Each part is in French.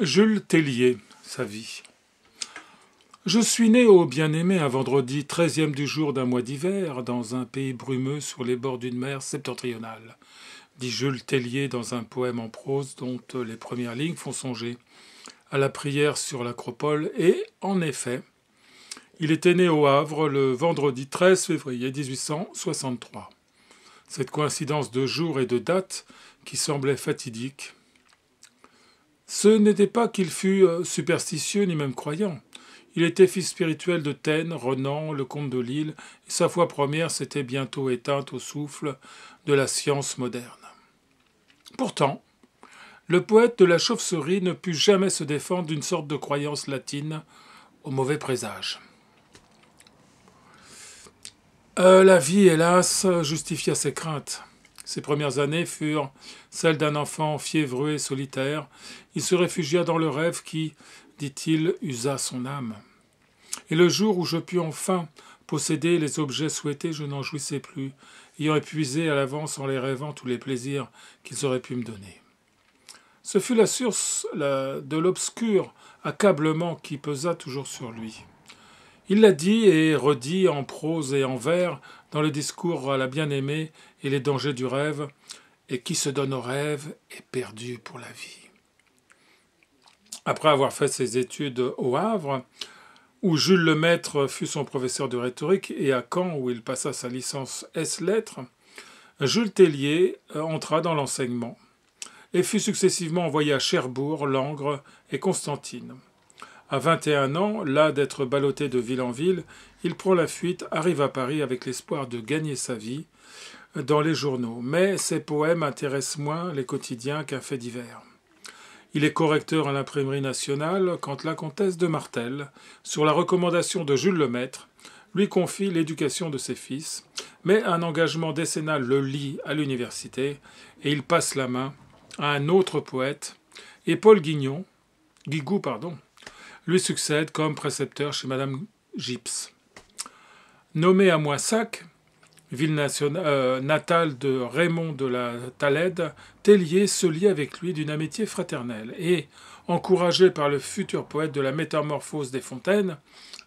Jules Tellier, sa vie. Je suis né au bien-aimé un vendredi 13e du jour d'un mois d'hiver, dans un pays brumeux sur les bords d'une mer septentrionale, dit Jules Tellier dans un poème en prose dont les premières lignes font songer à la prière sur l'acropole, et, en effet, il était né au Havre le vendredi 13 février 1863. Cette coïncidence de jour et de date, qui semblait fatidique, ce n'était pas qu'il fût euh, superstitieux ni même croyant. Il était fils spirituel de Taine, Renan, le comte de Lille, et sa foi première s'était bientôt éteinte au souffle de la science moderne. Pourtant, le poète de la chauve-souris ne put jamais se défendre d'une sorte de croyance latine au mauvais présage. Euh, la vie, hélas, justifia ses craintes. Ses premières années furent celles d'un enfant fiévreux et solitaire. Il se réfugia dans le rêve qui, dit-il, usa son âme. Et le jour où je pus enfin posséder les objets souhaités, je n'en jouissais plus, ayant épuisé à l'avance en les rêvant tous les plaisirs qu'ils auraient pu me donner. Ce fut la source de l'obscur accablement qui pesa toujours sur lui. Il l'a dit et redit en prose et en vers dans le discours à la bien-aimée et les dangers du rêve, et qui se donne au rêve est perdu pour la vie. Après avoir fait ses études au Havre, où Jules Lemaître fut son professeur de rhétorique, et à Caen, où il passa sa licence S-lettres, Jules Tellier euh, entra dans l'enseignement et fut successivement envoyé à Cherbourg, Langres et Constantine. À 21 ans, las d'être ballotté de ville en ville, il prend la fuite, arrive à Paris avec l'espoir de gagner sa vie dans les journaux. Mais ses poèmes intéressent moins les quotidiens qu'un fait divers. Il est correcteur à l'imprimerie nationale quand la comtesse de Martel, sur la recommandation de Jules Lemaître, lui confie l'éducation de ses fils, mais un engagement décennal le lie à l'université et il passe la main à un autre poète et Paul Guignon, Guigou, pardon, lui succède comme précepteur chez Madame Gips. Nommé à Moissac, ville euh, natale de Raymond de la Talède, Tellier se lie avec lui d'une amitié fraternelle et, encouragé par le futur poète de la Métamorphose des Fontaines,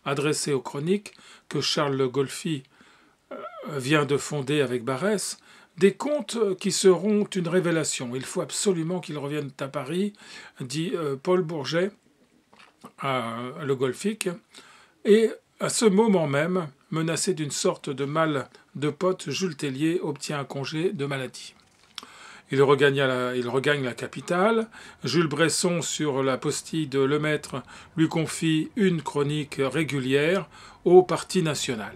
adressé aux chroniques que Charles Le Golfi euh, vient de fonder avec Barès, des contes qui seront une révélation. Il faut absolument qu'ils revienne à Paris, dit euh, Paul Bourget, à le golfique, et à ce moment même, menacé d'une sorte de mal de pote, Jules Tellier obtient un congé de maladie. Il regagne, la, il regagne, la, capitale. Jules Bresson, sur la postille de Lemaître, lui confie une chronique régulière au Parti national.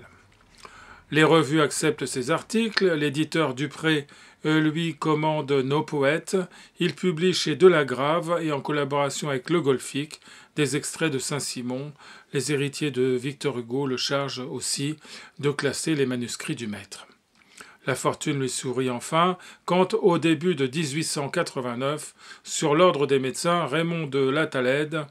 Les revues acceptent ses articles, l'éditeur Dupré euh, lui commande Nos poètes, il publie chez Delagrave et en collaboration avec Le Golfique des extraits de Saint-Simon, les héritiers de Victor Hugo le chargent aussi de classer les manuscrits du maître. La fortune lui sourit enfin quand, au début de 1889, sur l'ordre des médecins, Raymond de Latalède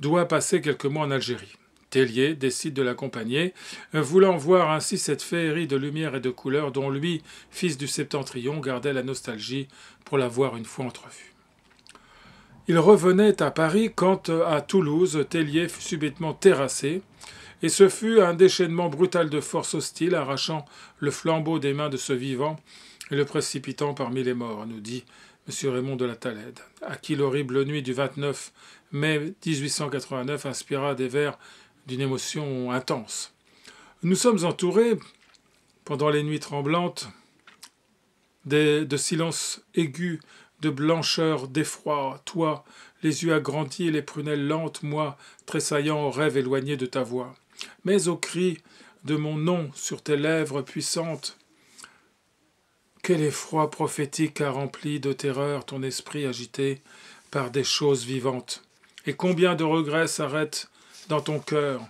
doit passer quelques mois en Algérie. Tellier décide de l'accompagner, euh, voulant voir ainsi cette féerie de lumière et de couleurs dont lui, fils du septentrion, gardait la nostalgie pour l'avoir une fois entrevue. Il revenait à Paris quand, euh, à Toulouse, Tellier fut subitement terrassé, et ce fut un déchaînement brutal de forces hostiles arrachant le flambeau des mains de ce vivant et le précipitant parmi les morts, nous dit M. Raymond de la Talède, à qui l'horrible nuit du 29 mai 1889 inspira des vers d'une émotion intense. Nous sommes entourés, pendant les nuits tremblantes, de, silences silence aigu, de blancheur, d'effroi, toi, les yeux agrandis et les prunelles lentes, moi, tressaillant au rêve éloigné de ta voix. Mais au cri de mon nom sur tes lèvres puissantes, quel effroi prophétique a rempli de terreur ton esprit agité par des choses vivantes. Et combien de regrets s'arrêtent dans ton cœur.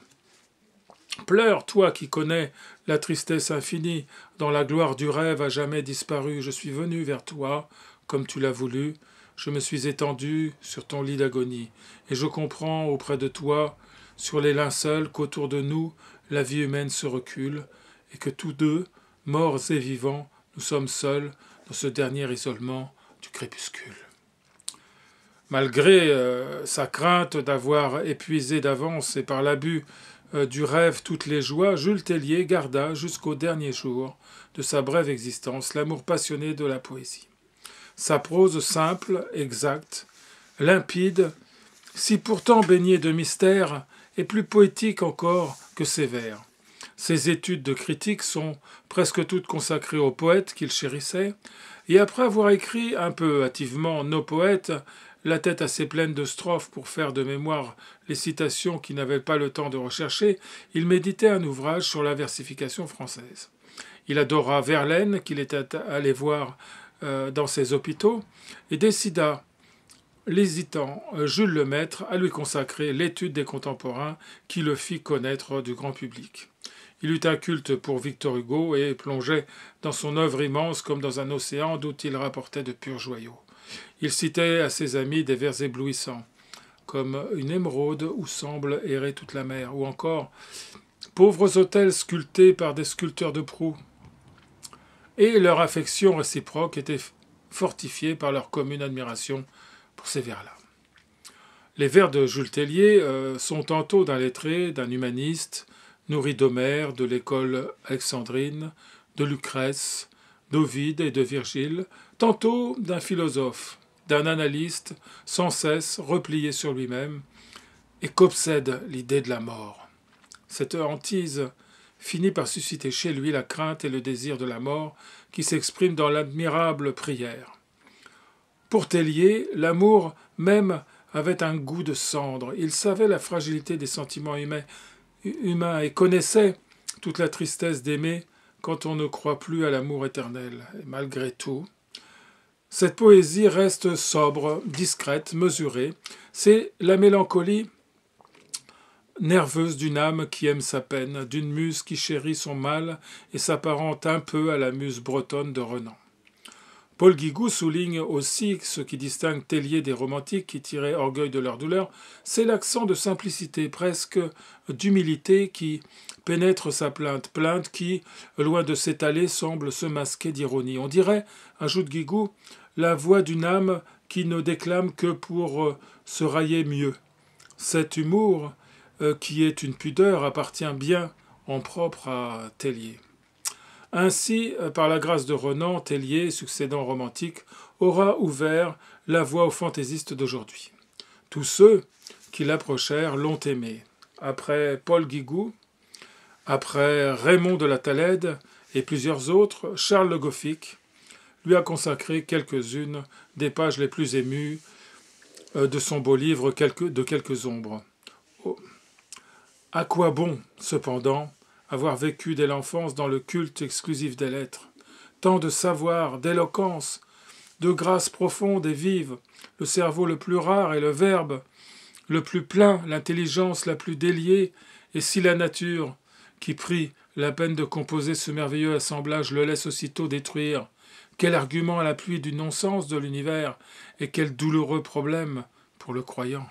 Pleure, toi qui connais la tristesse infinie, dont la gloire du rêve a jamais disparu, je suis venu vers toi, comme tu l'as voulu, je me suis étendu sur ton lit d'agonie, et je comprends auprès de toi, sur les linceuls, qu'autour de nous, la vie humaine se recule, et que tous deux, morts et vivants, nous sommes seuls dans ce dernier isolement du crépuscule malgré euh, sa crainte d'avoir épuisé d'avance et par l'abus euh, du rêve toutes les joies, Jules Tellier garda jusqu'au dernier jour de sa brève existence l'amour passionné de la poésie. Sa prose simple, exacte, limpide, si pourtant baignée de mystère, est plus poétique encore que sévère. Ses études de critique sont presque toutes consacrées aux poètes qu'il chérissait, et après avoir écrit un peu hâtivement Nos poètes la tête assez pleine de strophes pour faire de mémoire les citations qu'il n'avait pas le temps de rechercher, il méditait un ouvrage sur la versification française. Il adora Verlaine, qu'il était allé voir euh, dans ses hôpitaux, et décida, l'hésitant euh, Jules Lemaître à lui consacrer l'étude des contemporains qui le fit connaître du grand public. Il eut un culte pour Victor Hugo et plongeait dans son œuvre immense comme dans un océan d'où il rapportait de purs joyaux. Il citait à ses amis des vers éblouissants, comme une émeraude où semble errer toute la mer, ou encore pauvres autels sculptés par des sculpteurs de proue. Et leur affection réciproque était fortifiée par leur commune admiration pour ces vers-là. Les vers de Jules Tellier euh, sont tantôt d'un lettré, d'un humaniste, nourri d'Homère, de l'école alexandrine, de Lucrèce, d'Ovide et de Virgile, tantôt d'un philosophe, d'un analyste sans cesse replié sur lui-même, et qu'obsède l'idée de la mort. Cette hantise finit par susciter chez lui la crainte et le désir de la mort qui s'exprime dans l'admirable prière. Pour Tellier, l'amour même avait un goût de cendre. Il savait la fragilité des sentiments humains et connaissait toute la tristesse d'aimer quand on ne croit plus à l'amour éternel. Et malgré tout, cette poésie reste sobre, discrète, mesurée. C'est la mélancolie nerveuse d'une âme qui aime sa peine, d'une muse qui chérit son mal et s'apparente un peu à la muse bretonne de Renan. Paul Guigou souligne aussi ce qui distingue Tellier des romantiques qui tiraient orgueil de leur douleur, c'est l'accent de simplicité, presque d'humilité qui pénètre sa plainte, plainte qui, loin de s'étaler, semble se masquer d'ironie. On dirait, ajoute Guigou, la voix d'une âme qui ne déclame que pour euh, se railler mieux. Cet humour, euh, qui est une pudeur, appartient bien en propre à Tellier. Ainsi, euh, par la grâce de Renan, Tellier, succédant romantique, aura ouvert la voie aux fantaisistes d'aujourd'hui. Tous ceux qui l'approchèrent l'ont aimé. Après Paul Guigou, après Raymond de la Talède et plusieurs autres, Charles Le Goffic lui a consacré quelques-unes des pages les plus émues euh, de son beau livre De quelques ombres. Oh. À quoi bon, cependant, avoir vécu dès l'enfance dans le culte exclusif des lettres. Tant de savoir, d'éloquence, de grâce profonde et vive, le cerveau le plus rare et le verbe le plus plein, l'intelligence la plus déliée, et si la nature, qui prit la peine de composer ce merveilleux assemblage, le laisse aussitôt détruire, quel argument à l'appui du non-sens de l'univers, et quel douloureux problème pour le croyant.